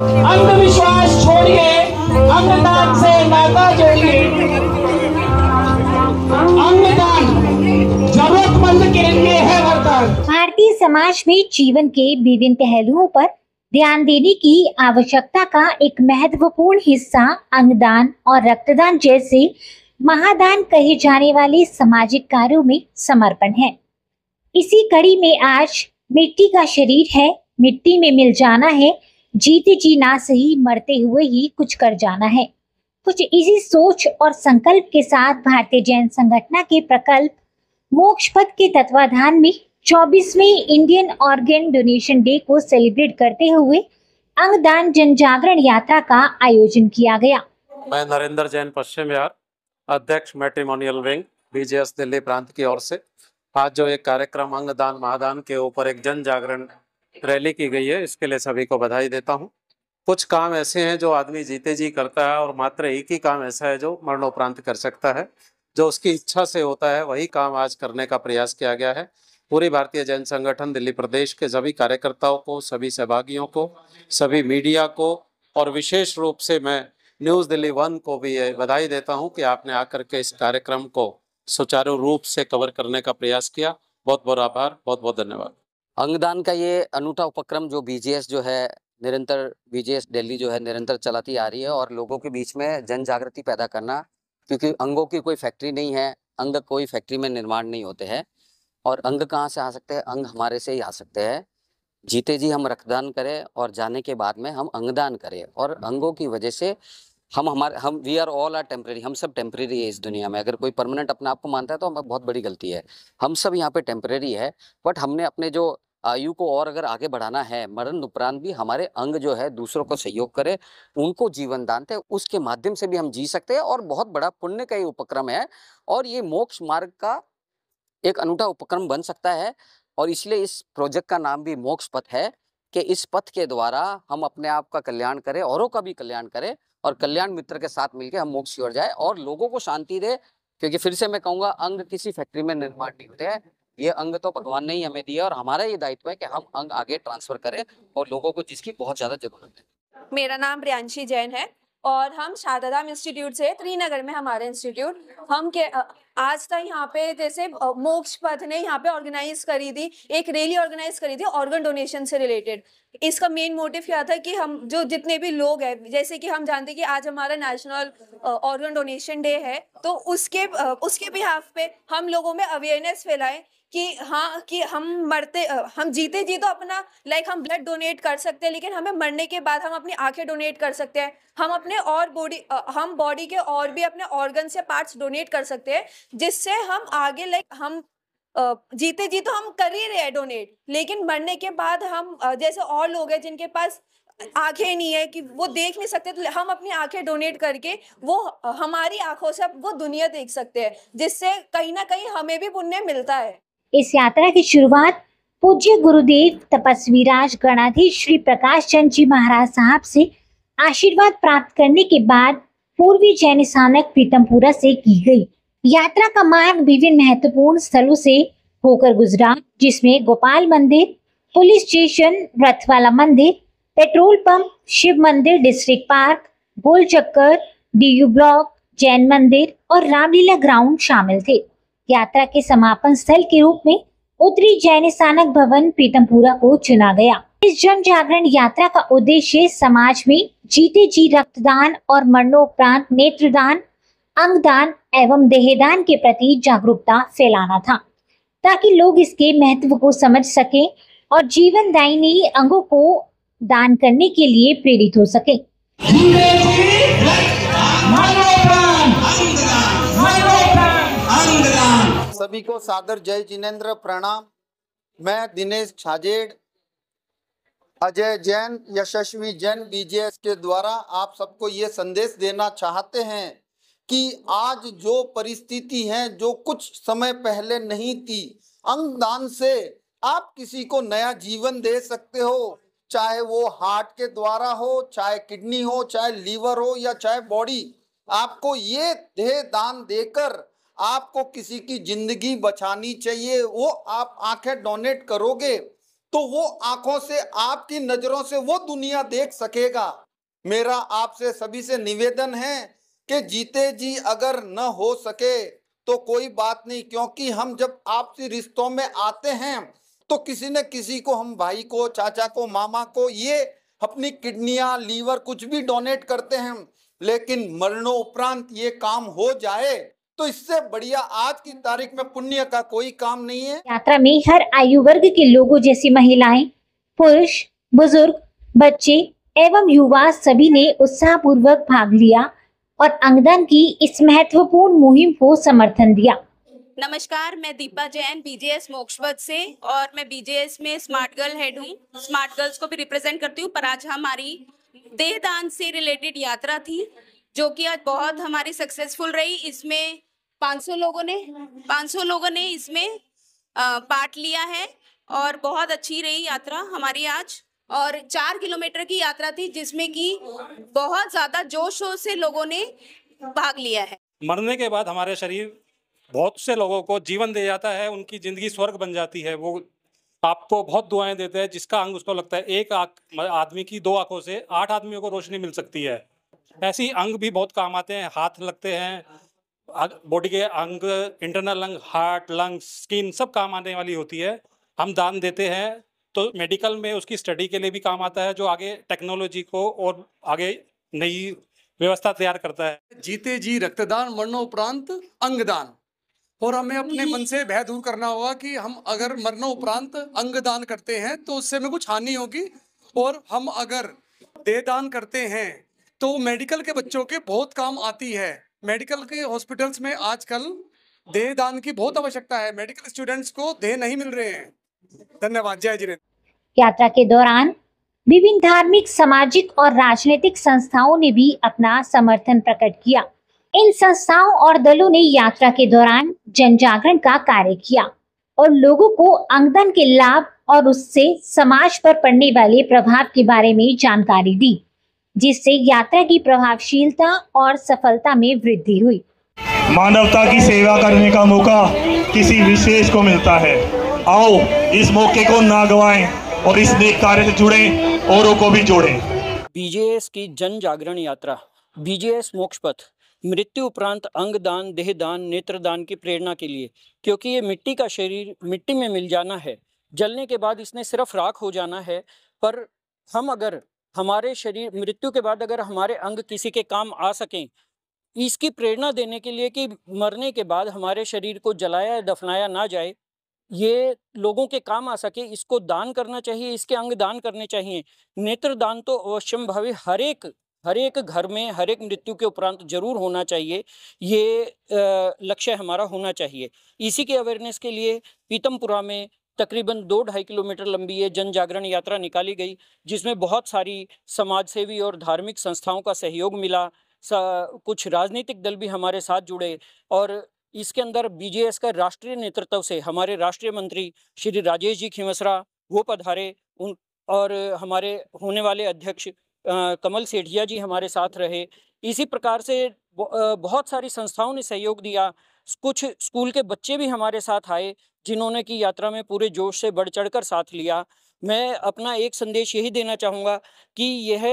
अंधविश्वास छोड़िए अंगदान से नाता जोड़िए अंगदान जरूरतमंद के लिए है वरदान भारतीय समाज में जीवन के विभिन्न पहलुओं पर ध्यान देने की आवश्यकता का एक महत्वपूर्ण हिस्सा अंगदान और रक्तदान जैसे महादान कहे जाने वाले सामाजिक कार्यों में समर्पण है इसी कड़ी में आज मिट्टी का शरीर है मिट्टी में मिल जाना है जीते जी ना सही मरते हुए ही कुछ कर जाना है कुछ इसी सोच और संकल्प के साथ भारतीय जैन संगठना के प्रकल्प मोक्ष पद के तत्वाधान में चौबीसवें इंडियन ऑर्गेन डोनेशन डे को सेलिब्रेट करते हुए अंगदान जनजागरण यात्रा का आयोजन किया गया मैं नरेंद्र जैन पश्चिम यार अध्यक्ष मैट्रिमोनियल विंग बीजेएस दिल्ली प्रांत की ओर से आज जो एक कार्यक्रम अंगदान महादान के ऊपर एक जन जागरण रैली की गई है इसके लिए सभी को बधाई देता हूँ कुछ काम ऐसे हैं जो आदमी जीते जी करता है और मात्र एक ही काम ऐसा है जो मरणोपरांत कर सकता है जो उसकी इच्छा से होता है वही काम आज करने का प्रयास किया गया है पूरी भारतीय जैन संगठन दिल्ली प्रदेश के सभी कार्यकर्ताओं को सभी सहभागियों को सभी मीडिया को और विशेष रूप से मैं न्यूज़ दिल्ली वन को भी ये बधाई देता हूँ कि आपने आकर के इस कार्यक्रम को सुचारू रूप से कवर करने का प्रयास किया बहुत बहुत आभार बहुत बहुत धन्यवाद अंगदान का ये अनूठा उपक्रम जो बीजेएस जो है निरंतर बीजेएस दिल्ली जो है निरंतर चलाती आ रही है और लोगों के बीच में जन जागृति पैदा करना क्योंकि अंगों की कोई फैक्ट्री नहीं है अंग कोई फैक्ट्री में निर्माण नहीं होते हैं और अंग कहाँ से आ सकते हैं अंग हमारे से ही आ सकते हैं जीते जी हम रक्तदान करें और जाने के बाद में हम अंगदान करें और अंगों की वजह से हम हमारे हम we are all are temporary हम सब टेम्प्रेरी है इस दुनिया में अगर कोई परमानेंट अपने आप को मानता है तो हम बहुत बड़ी गलती है हम सब यहाँ पे टेम्प्रेरी है बट हमने अपने जो आयु को और अगर आगे बढ़ाना है मरण उपरांत भी हमारे अंग जो है दूसरों को सहयोग करे उनको जीवन दान है उसके माध्यम से भी हम जी सकते हैं और बहुत बड़ा पुण्य का ये उपक्रम है और ये मोक्ष मार्ग का एक अनूठा उपक्रम बन सकता है और इसलिए इस प्रोजेक्ट का नाम भी मोक्ष पथ है कि इस पथ के द्वारा हम अपने आप का कल्याण करें औरों का भी कल्याण करें और कल्याण मित्र के साथ मिलकर हम मोक्ष की ओर जाए और लोगों को शांति दे क्योंकि फिर से मैं कहूँगा अंग किसी फैक्ट्री में निर्माण नहीं होते हैं ये अंग तो भगवान ने ही हमें दिया और हमारा ये दायित्व है कि हम अंग आगे ट्रांसफर करें और लोगों को जिसकी बहुत ज्यादा जरूरत है मेरा नाम प्रियांशी जैन है और हम शारदाधाम इंस्टीट्यूट से त्रिनगर में हमारे इंस्टीट्यूट हम के आज तक यहाँ पे जैसे मोक्ष पथ ने यहाँ पे ऑर्गेनाइज करी थी एक रैली ऑर्गेनाइज करी थी ऑर्गन डोनेशन से रिलेटेड इसका मेन मोटिव क्या था कि हम जो जितने भी लोग हैं जैसे कि हम जानते हैं कि आज हमारा नेशनल ऑर्गन डोनेशन डे है तो उसके उसके बिहाफ पे हम लोगों में अवेयरनेस फैलाएं कि हाँ कि हम मरते हम जीते जी तो अपना लाइक हम ब्लड डोनेट कर सकते हैं लेकिन हमें मरने के बाद हम अपनी आंखें डोनेट कर सकते हैं हम अपने और बॉडी हम बॉडी के और भी अपने ऑर्गन से पार्ट्स डोनेट कर सकते हैं जिससे हम आगे लाइक हम जीते जी तो हम कर ही रहे हैं डोनेट लेकिन मरने के बाद हम जैसे और लोग हैं जिनके पास आंखें नहीं है कि वो देख नहीं सकते तो हम अपनी आंखें डोनेट करके वो हमारी आंखों से वो दुनिया देख सकते हैं जिससे कहीं ना कहीं हमें भी पुण्य मिलता है इस यात्रा की शुरुआत पूज्य गुरुदेव तपस्वी राज श्री प्रकाश चंद जी महाराज साहब से आशीर्वाद प्राप्त करने के बाद पूर्वी जैन स्थानक पीतमपुरा से की गई यात्रा का मार्ग विभिन्न महत्वपूर्ण स्थलों से होकर गुजरा जिसमें गोपाल मंदिर पुलिस स्टेशन रथवाला मंदिर पेट्रोल पंप शिव मंदिर डिस्ट्रिक्ट पार्क गोल चक्कर डीयू ब्लॉक जैन मंदिर और रामलीला ग्राउंड शामिल थे यात्रा के समापन स्थल के रूप में उत्तरी जैन स्नानक भवन पीतमपुरा को चुना गया इस जन जागरण यात्रा का उद्देश्य समाज में जीते जी रक्तदान और मरणोपरांत नेत्रदान अंगदान एवं देहदान के प्रति जागरूकता फैलाना था ताकि लोग इसके महत्व को समझ सके और जीवन दायनी अंगों को दान करने के लिए प्रेरित हो सके सभी को सादर जय जिनेन्द्र प्रणाम मैं दिनेश छाजेड़ अजय जैन यशस्वी जैन बीजेएस के द्वारा आप सबको ये संदेश देना चाहते हैं कि आज जो परिस्थिति है जो कुछ समय पहले नहीं थी अंग दान से आप किसी को नया जीवन दे सकते हो चाहे वो हार्ट के द्वारा हो चाहे किडनी हो चाहे लीवर हो या चाहे बॉडी आपको ये देह दान देकर आपको किसी की जिंदगी बचानी चाहिए वो आप आंखें डोनेट करोगे तो वो आंखों से आपकी नजरों से वो दुनिया देख सकेगा मेरा आपसे सभी से निवेदन है कि जीते जी अगर न हो सके तो कोई बात नहीं क्योंकि हम जब आपसी रिश्तों में आते हैं तो किसी न किसी को हम भाई को चाचा को मामा को ये अपनी किडनिया लीवर कुछ भी डोनेट करते हैं लेकिन मरणोपरांत ये काम हो जाए तो इससे बढ़िया आज की तारीख में पुण्य का कोई काम नहीं है यात्रा में हर आयु वर्ग के लोगों जैसी महिलाएं पुरुष बुजुर्ग बच्चे एवं युवा सभी ने उत्साह पूर्वक भाग लिया और अंगदान की इस महत्वपूर्ण मुहिम को समर्थन दिया नमस्कार मैं दीपा जैन बीजेएस मोक्षवत से और मैं बीजेएस में स्मार्ट गर्ल हेड हूँ स्मार्ट गर्ल्स को भी रिप्रेजेंट करती हूँ पर आज हमारी देहदान से रिलेटेड यात्रा थी जो कि आज बहुत हमारी सक्सेसफुल रही इसमें 500 लोगों ने 500 लोगों ने इसमें पार्ट लिया है और बहुत अच्छी रही यात्रा हमारी आज और चार किलोमीटर की यात्रा थी जिसमें कि बहुत ज़्यादा जोश से लोगों ने भाग लिया है मरने के बाद हमारे शरीर बहुत से लोगों को जीवन दे जाता है उनकी ज़िंदगी स्वर्ग बन जाती है वो आपको बहुत दुआएं देते हैं जिसका अंग उसको लगता है एक आदमी की दो आंखों से आठ आदमियों को रोशनी मिल सकती है ऐसी अंग भी बहुत काम आते हैं हाथ लगते हैं बॉडी के अंग इंटरनल अंग हार्ट लंग्स स्किन सब काम आने वाली होती है हम दान देते हैं तो मेडिकल में उसकी स्टडी के लिए भी काम आता है जो आगे टेक्नोलॉजी को और आगे नई व्यवस्था तैयार करता है जीते जी रक्तदान मरणोपरांत अंगदान और हमें अपने मन से भय दूर करना होगा कि हम अगर मरणोपरांत अंगदान करते हैं तो उससे हमें कुछ हानि होगी और हम अगर दान करते हैं तो मेडिकल के बच्चों के बहुत काम आती है मेडिकल के हॉस्पिटल्स में आजकल देह दान की बहुत आवश्यकता है मेडिकल स्टूडेंट्स को देह नहीं मिल रहे हैं धन्यवाद जय जिनेन्द्र यात्रा के दौरान विभिन्न धार्मिक सामाजिक और राजनीतिक संस्थाओं ने भी अपना समर्थन प्रकट किया इन संस्थाओं और दलों ने यात्रा के दौरान जन जागरण का कार्य किया और लोगों को अंगदान के लाभ और उससे समाज पर पड़ने वाले प्रभाव के बारे में जानकारी दी जिससे यात्रा की प्रभावशीलता और सफलता में वृद्धि हुई मानवता की सेवा करने का मौका किसी विशेष को मिलता है आओ इस मौके को ना गवाएं और इस नेक कार्य से जुड़े औरों को भी जोड़े बीजेएस की जन जागरण यात्रा बीजेएस मोक्ष पथ मृत्यु उपरांत अंग दान देह दान नेत्र दान की प्रेरणा के लिए क्योंकि ये मिट्टी का शरीर मिट्टी में मिल जाना है जलने के बाद इसने सिर्फ राख हो जाना है पर हम अगर हमारे शरीर मृत्यु के बाद अगर हमारे अंग किसी के काम आ सकें इसकी प्रेरणा देने के लिए कि मरने के बाद हमारे शरीर को जलाया दफनाया ना जाए ये लोगों के काम आ सके इसको दान करना चाहिए इसके अंग दान करने चाहिए नेत्र दान तो अवश्यम भावी हर एक हर एक घर में हर एक मृत्यु के उपरांत जरूर होना चाहिए ये लक्ष्य हमारा होना चाहिए इसी के अवेयरनेस के लिए पीतमपुरा में तकरीबन दो ढाई किलोमीटर लंबी ये जन जागरण यात्रा निकाली गई जिसमें बहुत सारी समाज सेवी और धार्मिक संस्थाओं का सहयोग मिला कुछ राजनीतिक दल भी हमारे साथ जुड़े और इसके अंदर बीजेएस का राष्ट्रीय नेतृत्व से हमारे राष्ट्रीय मंत्री श्री राजेश जी खिमसरा वो पधारे उन और हमारे होने वाले अध्यक्ष कमल सेठिया जी हमारे साथ रहे इसी प्रकार से बहुत सारी संस्थाओं ने सहयोग दिया कुछ स्कूल के बच्चे भी हमारे साथ आए जिन्होंने की यात्रा में पूरे जोश से बढ़ चढ़कर साथ लिया मैं अपना एक संदेश यही देना चाहूँगा कि यह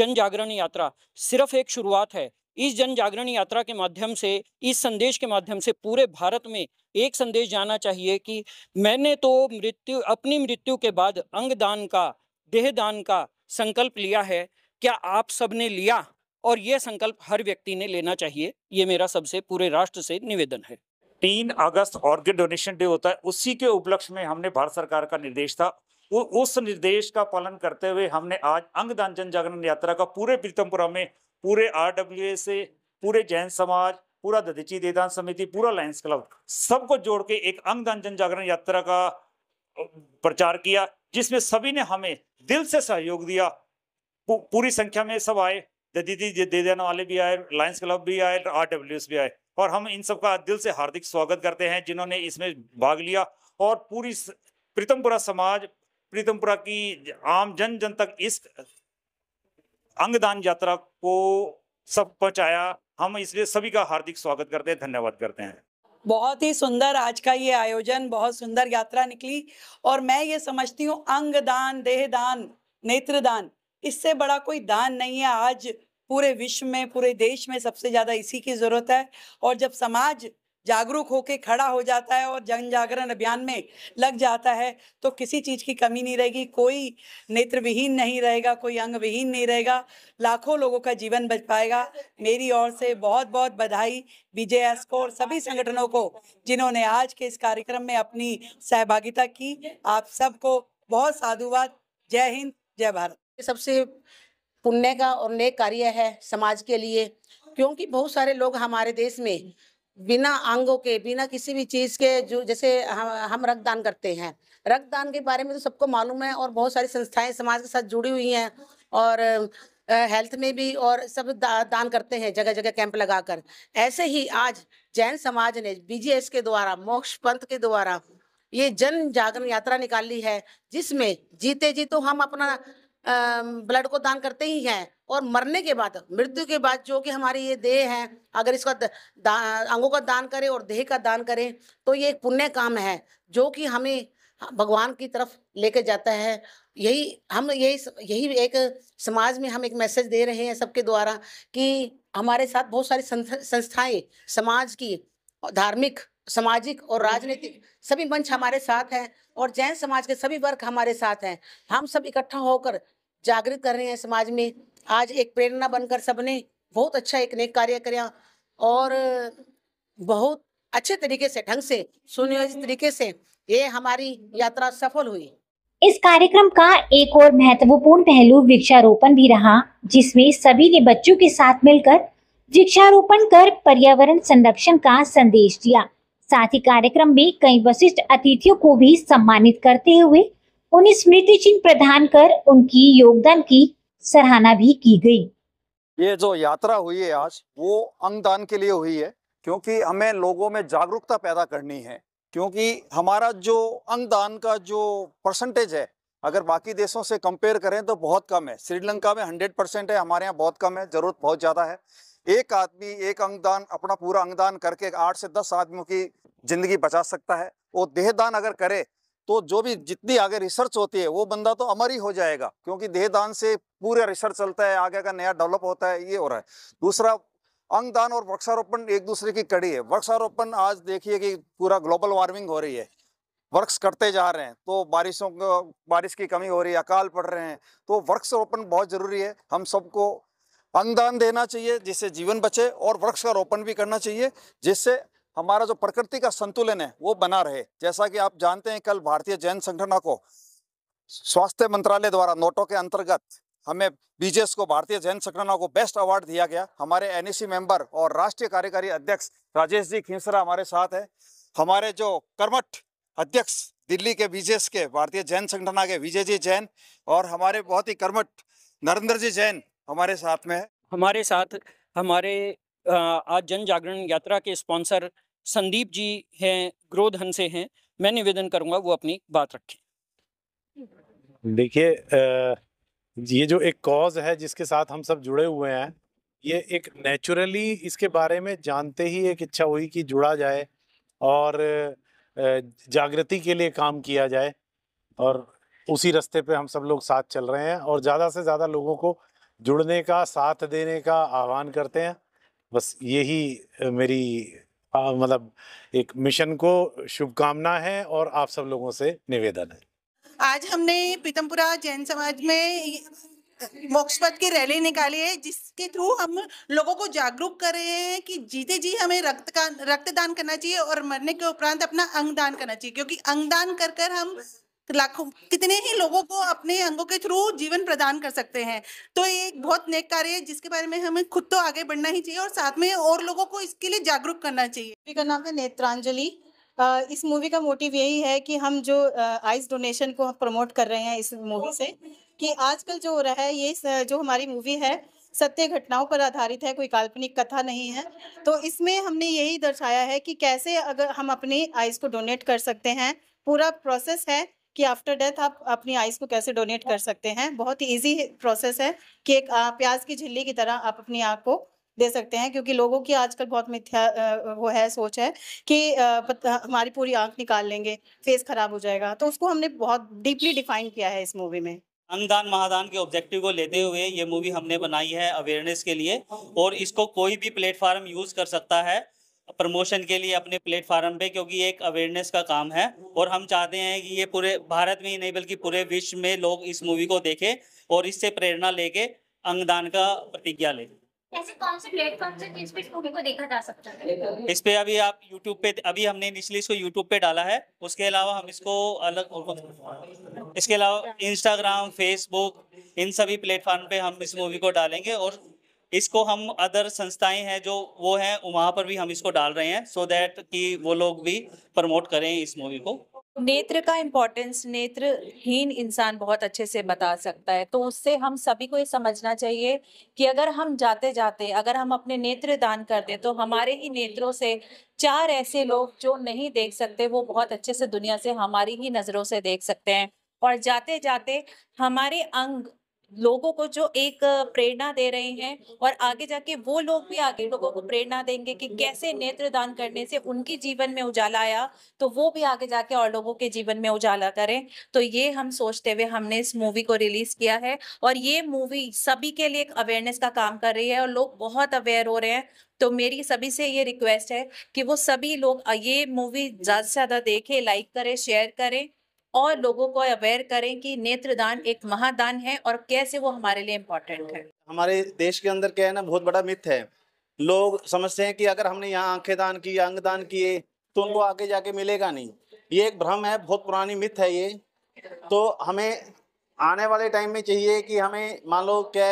जन जागरण यात्रा सिर्फ एक शुरुआत है इस जन जागरण यात्रा के माध्यम से इस संदेश के माध्यम से पूरे भारत में एक संदेश जाना चाहिए कि मैंने तो मृत्यु अपनी मृत्यु के बाद अंग दान का देह दान का संकल्प लिया है क्या आप सब ने लिया और यह संकल्प हर व्यक्ति ने लेना चाहिए ये मेरा सबसे पूरे राष्ट्र से निवेदन है तीन अगस्त ऑर्गेन डोनेशन डे होता है उसी के उपलक्ष्य में हमने भारत सरकार का निर्देश था वो उस निर्देश का पालन करते हुए हमने आज अंगदान जन जागरण यात्रा का पूरे प्रीतमपुरा में पूरे आर से पूरे जैन समाज पूरा ददीची देदान समिति पूरा लायंस क्लब सबको जोड़ के एक अंगदान जन जागरण यात्रा का प्रचार किया जिसमें सभी ने हमें दिल से सहयोग दिया पूरी संख्या में सब आए ददीदी देदान वाले भी आए लायंस क्लब भी आए आर भी आए और हम इन सबका दिल से हार्दिक स्वागत करते हैं जिन्होंने इसमें भाग लिया और पूरी प्रीतमपुरा समाज प्रीतमपुरा की आम जन जन तक इस अंगदान यात्रा को सब पहुंचाया हम इसलिए सभी का हार्दिक स्वागत करते हैं धन्यवाद करते हैं बहुत ही सुंदर आज का ये आयोजन बहुत सुंदर यात्रा निकली और मैं ये समझती हूँ अंगदान देहदान नेत्रदान इससे बड़ा कोई दान नहीं है आज पूरे विश्व में पूरे देश में सबसे ज़्यादा इसी की ज़रूरत है और जब समाज जागरूक होकर खड़ा हो जाता है और जन जागरण अभियान में लग जाता है तो किसी चीज़ की कमी नहीं रहेगी कोई नेत्र विहीन नहीं रहेगा कोई अंग विहीन नहीं रहेगा लाखों लोगों का जीवन बच पाएगा मेरी ओर से बहुत बहुत बधाई विजय को और सभी संगठनों को जिन्होंने आज के इस कार्यक्रम में अपनी सहभागिता की आप सबको बहुत साधुवाद जय हिंद जय भारत सबसे पुण्य का और नेक कार्य है समाज के लिए क्योंकि बहुत सारे लोग हमारे देश में बिना अंगों के बिना किसी भी चीज़ के जो जैसे हम हम रक्तदान करते हैं रक्तदान के बारे में तो सबको मालूम है और बहुत सारी संस्थाएं समाज के साथ जुड़ी हुई हैं और हेल्थ में भी और सब दा, दान करते हैं जगह जगह कैंप लगाकर ऐसे ही आज जैन समाज ने बीजेएस के द्वारा मोक्ष पंथ के द्वारा ये जन जागरण यात्रा निकाली है जिसमें जीते जी तो हम अपना ब्लड को दान करते ही हैं और मरने के बाद मृत्यु के बाद जो कि हमारे ये देह है अगर इसका अंगों का दान करें और देह का दान करें तो ये एक पुण्य काम है जो कि हमें भगवान की तरफ लेके जाता है यही हम यही यही एक समाज में हम एक मैसेज दे रहे हैं सबके द्वारा कि हमारे साथ बहुत सारी संस्थाएं समाज की धार्मिक सामाजिक और हम्म। राजनीतिक सभी मंच हमारे साथ हैं और जैन समाज के सभी वर्ग हमारे साथ हैं हम सब इकट्ठा होकर जागृत कर रहे हैं समाज में आज एक प्रेरणा बनकर सबने बहुत अच्छा एक नेक कार्य कर और बहुत अच्छे तरीके से ढंग से सुनियोजित हम्म। तरीके से ये हमारी यात्रा सफल हुई इस कार्यक्रम का एक और महत्वपूर्ण पहलू वृक्षारोपण भी रहा जिसमें सभी ने बच्चों के साथ मिलकर वृक्षारोपण कर पर्यावरण संरक्षण का संदेश दिया साथ ही कार्यक्रम में कई वशिष्ठ अतिथियों को भी सम्मानित करते हुए उन्हें स्मृति चिन्ह प्रदान कर उनकी योगदान की सराहना भी की गई ये जो यात्रा हुई है आज वो अंगदान के लिए हुई है क्योंकि हमें लोगों में जागरूकता पैदा करनी है क्योंकि हमारा जो अंगदान का जो परसेंटेज है अगर बाकी देशों से कंपेयर करें तो बहुत कम है श्रीलंका में 100 परसेंट है हमारे यहाँ बहुत कम है ज़रूरत बहुत ज़्यादा है एक आदमी एक अंगदान अपना पूरा अंगदान करके आठ से दस आदमियों की जिंदगी बचा सकता है और देहदान अगर करे तो जो भी जितनी आगे रिसर्च होती है वो बंदा तो अमर ही हो जाएगा क्योंकि देहदान से पूरा रिसर्च चलता है आगे का नया डेवलप होता है ये हो रहा है दूसरा अंगदान और वृक्षारोपण एक दूसरे की कड़ी है वृक्षारोपण आज देखिए कि पूरा ग्लोबल वार्मिंग हो रही है वृक्ष कटते जा रहे हैं तो बारिशों बारिश की कमी हो रही है अकाल पड़ रहे हैं तो वृक्षारोपण बहुत ज़रूरी है हम सबको अंगदान देना चाहिए जिससे जीवन बचे और वृक्ष का रोपण भी करना चाहिए जिससे हमारा जो प्रकृति का संतुलन है वो बना रहे जैसा कि आप जानते हैं कल भारतीय जैन संगठना को स्वास्थ्य मंत्रालय द्वारा नोटों के अंतर्गत हमें बीजेस को भारतीय जैन संगठन को बेस्ट अवार्ड दिया गया हमारे एन e मेंबर और राष्ट्रीय कार्यकारी अध्यक्ष राजेश जी खींसरा हमारे साथ है हमारे जो कर्मठ अध्यक्ष दिल्ली के बीजेस के भारतीय जैन संगठन के विजय जी जैन और हमारे बहुत ही कर्मठ नरेंद्र जी जैन हमारे साथ में है हमारे साथ हमारे आज जन जागरण यात्रा के स्पॉन्सर संदीप जी हैं ग्रोधन से हैं मैं निवेदन करूंगा वो अपनी बात रखें देखिए ये जो एक कॉज है जिसके साथ हम सब जुड़े हुए हैं ये एक नेचुरली इसके बारे में जानते ही एक इच्छा हुई कि जुड़ा जाए और जागृति के लिए काम किया जाए और उसी रास्ते पे हम सब लोग साथ चल रहे हैं और ज़्यादा से ज़्यादा लोगों को जुड़ने का साथ देने का आह्वान करते हैं बस यही मेरी मतलब एक मिशन को शुभकामना है और आप सब लोगों से निवेदन है आज हमने पीतमपुरा जैन समाज में मोक्ष पद की रैली निकाली है जिसके थ्रू हम लोगों को जागरूक कर रहे हैं कि जीते जी हमें रक्त का रक्तदान करना चाहिए और मरने के उपरांत अपना अंगदान करना चाहिए क्योंकि अंगदान कर कर हम तो लाखों कितने ही लोगों को अपने अंगों के थ्रू जीवन प्रदान कर सकते हैं तो ये एक बहुत नेक कार्य है जिसके बारे में हमें खुद तो आगे बढ़ना ही चाहिए और साथ में और लोगों को इसके लिए जागरूक करना चाहिए मूवी का नाम है नेत्रांजलि इस मूवी का मोटिव यही है कि हम जो आइस डोनेशन को प्रमोट कर रहे हैं इस मूवी से कि आजकल जो हो रहा है ये जो हमारी मूवी है सत्य घटनाओं पर आधारित है कोई काल्पनिक कथा नहीं है तो इसमें हमने यही दर्शाया है कि कैसे अगर हम अपने आइस को डोनेट कर सकते हैं पूरा प्रोसेस है कि आफ्टर डेथ आप अपनी आइज़ को कैसे डोनेट कर सकते हैं बहुत ही ईजी प्रोसेस है कि एक प्याज की झिल्ली की तरह आप अपनी आँख को दे सकते हैं क्योंकि लोगों की आजकल बहुत मिथ्या वो है सोच है कि हमारी पूरी आंख निकाल लेंगे फेस खराब हो जाएगा तो उसको हमने बहुत डीपली डिफाइन किया है इस मूवी में अनदान महादान के ऑब्जेक्टिव को लेते हुए ये मूवी हमने बनाई है अवेयरनेस के लिए और इसको कोई भी प्लेटफॉर्म यूज़ कर सकता है प्रमोशन के लिए अपने प्लेटफार्म पे क्योंकि एक अवेयरनेस का काम है और हम चाहते हैं कि ये पूरे भारत में ही नहीं बल्कि पूरे विश्व में लोग इस मूवी को देखें और इससे प्रेरणा लेके अंगदान का प्रतिज्ञा लेकिन इस पे अभी आप यूट्यूब पे अभी हमने निचली इसको यूट्यूब पे डाला है उसके अलावा हम इसको अलग इसके अलावा इंस्टाग्राम फेसबुक इन सभी प्लेटफॉर्म पे हम इस मूवी को डालेंगे और इसको हम अदर संस्थाएं हैं जो वो हैं वहाँ पर भी हम इसको डाल रहे हैं सो so दैट कि वो लोग भी प्रमोट करें इस मूवी को नेत्र का इम्पोर्टेंस नेत्रहीन इंसान बहुत अच्छे से बता सकता है तो उससे हम सभी को ये समझना चाहिए कि अगर हम जाते जाते अगर हम अपने नेत्र दान कर दें तो हमारे ही नेत्रों से चार ऐसे लोग जो नहीं देख सकते वो बहुत अच्छे से दुनिया से हमारी ही नज़रों से देख सकते हैं और जाते जाते हमारे अंग लोगों को जो एक प्रेरणा दे रहे हैं और आगे जाके वो लोग भी आगे लोगों को प्रेरणा देंगे कि कैसे नेत्र दान करने से उनके जीवन में उजाला आया तो वो भी आगे जाके और लोगों के जीवन में उजाला करें तो ये हम सोचते हुए हमने इस मूवी को रिलीज किया है और ये मूवी सभी के लिए एक अवेयरनेस का काम कर रही है और लोग बहुत अवेयर हो रहे हैं तो मेरी सभी से ये रिक्वेस्ट है कि वो सभी लोग ये मूवी ज़्यादा से ज़्यादा देखें लाइक करें शेयर करें और लोगों को अवेयर करें कि नेत्रदान एक महादान है और कैसे वो हमारे लिए इम्पोर्टेंट है हमारे देश के अंदर क्या है ना बहुत बड़ा मिथ है लोग समझते हैं कि अगर हमने यहाँ आंखें दान की अंग दान किए तो उनको आगे जाके मिलेगा नहीं ये एक भ्रम है बहुत पुरानी मिथ है ये तो हमें आने वाले टाइम में चाहिए कि हमें मान लो क्या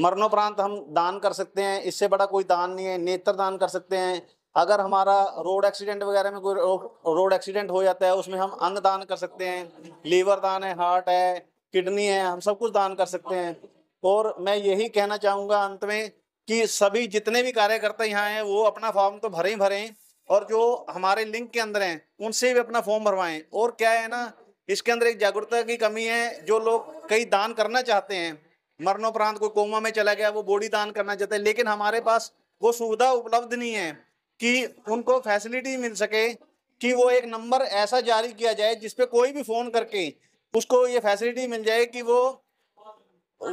मरणोपरांत हम दान कर सकते हैं इससे बड़ा कोई दान नहीं है नेत्र दान कर सकते हैं अगर हमारा रोड एक्सीडेंट वगैरह में कोई रोड एक्सीडेंट हो जाता है उसमें हम अंग दान कर सकते हैं लीवर दान है हार्ट है किडनी है हम सब कुछ दान कर सकते हैं और मैं यही कहना चाहूँगा अंत में कि सभी जितने भी कार्यकर्ता यहाँ हैं वो अपना फॉर्म तो भरें भरें और जो हमारे लिंक के अंदर हैं उनसे भी अपना फॉर्म भरवाएं और क्या है ना इसके अंदर एक जागरूकता की कमी है जो लोग कई दान करना चाहते हैं मरणोपरांत कोई कोमा में चला गया वो बॉडी दान करना चाहते हैं लेकिन हमारे पास वो सुविधा उपलब्ध नहीं है कि उनको फैसिलिटी मिल सके कि वो एक नंबर ऐसा जारी किया जाए जिसपे कोई भी फ़ोन करके उसको ये फैसिलिटी मिल जाए कि वो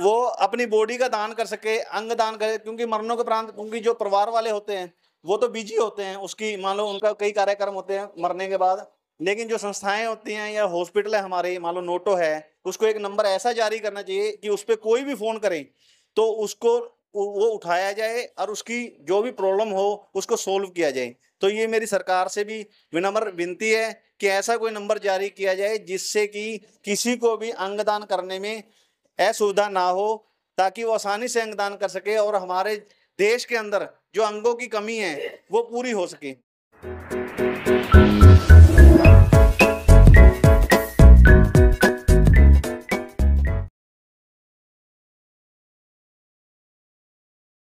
वो अपनी बॉडी का दान कर सके अंग दान करे क्योंकि मरणों के प्रांत क्योंकि जो परिवार वाले होते हैं वो तो बिजी होते हैं उसकी मान लो उनका कई कार्यक्रम होते हैं मरने के बाद लेकिन जो संस्थाएं होती हैं या हॉस्पिटल है हमारे मान लो नोटो है उसको एक नंबर ऐसा जारी करना चाहिए कि उस पर कोई भी फ़ोन करे तो उसको वो उठाया जाए और उसकी जो भी प्रॉब्लम हो उसको सोल्व किया जाए तो ये मेरी सरकार से भी विनम्र विनती है कि ऐसा कोई नंबर जारी किया जाए जिससे कि किसी को भी अंगदान करने में असुविधा ना हो ताकि वो आसानी से अंगदान कर सके और हमारे देश के अंदर जो अंगों की कमी है वो पूरी हो सके